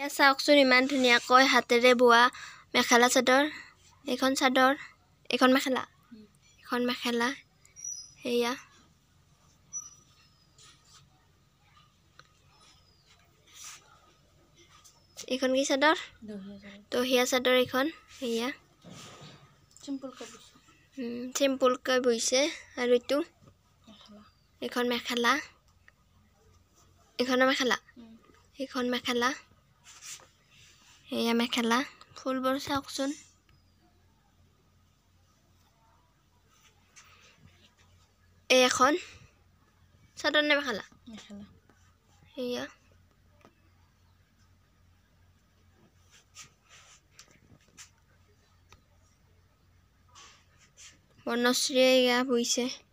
এয়া চাওকচোন ইমান ধুনীয়াকৈ হাতেৰে বোৱা মেখেলা চাদৰ এইখন চাদৰ এইখন মেখেলা এখন মেখেলা সেয়া এইখন কি চাদৰ দহিয়া চাদৰ এইখন সেয়া চিম্পুলকৈ চিম্পুলকৈ বহিছে আৰু এইটো এইখন মেখেলা এইখনৰ মেখেলা সেইখন মেখেলা এয়া মেখেলা ফুলবোৰ চাওকচোন এই এখন চাদৰ নে মেখেলা মেখেলা এয়া বৰ্ণশ্ৰীয়ে এয়া